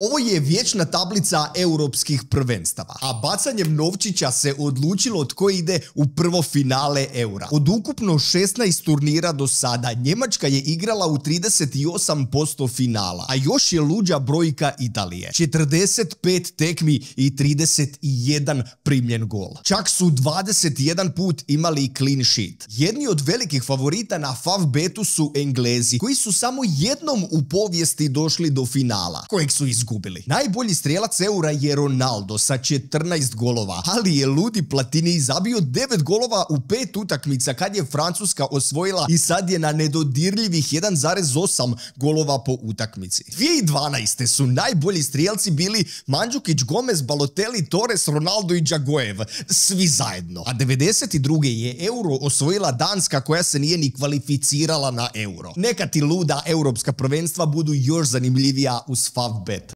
Ovo je vječna tablica europskih prvenstava, a bacanjem Novčića se odlučilo tko ide u prvo finale eura. Od ukupno 16 turnira do sada, Njemačka je igrala u 38% finala, a još je luđa brojka Italije. 45 tekmi i 31 primljen gol. Čak su 21 put imali clean sheet. Jedni od velikih favorita na favbetu su Englezi, koji su samo jednom u povijesti došli do finala, kojeg su izgledali izgubili. Najbolji strijelac eura je Ronaldo sa 14 golova, ali je ludi Platini zabio 9 golova u pet utakmica kad je Francuska osvojila i sad je na nedodirljivih 1,8 golova po utakmici. 2012. su najbolji strijelci bili Mandžukić, Gomez, Balotelli, Torres, Ronaldo i Džagojev. Svi zajedno. A 92. je euro osvojila Danska koja se nije ni kvalificirala na euro. Neka ti luda europska prvenstva budu još zanimljivija uz FavBet.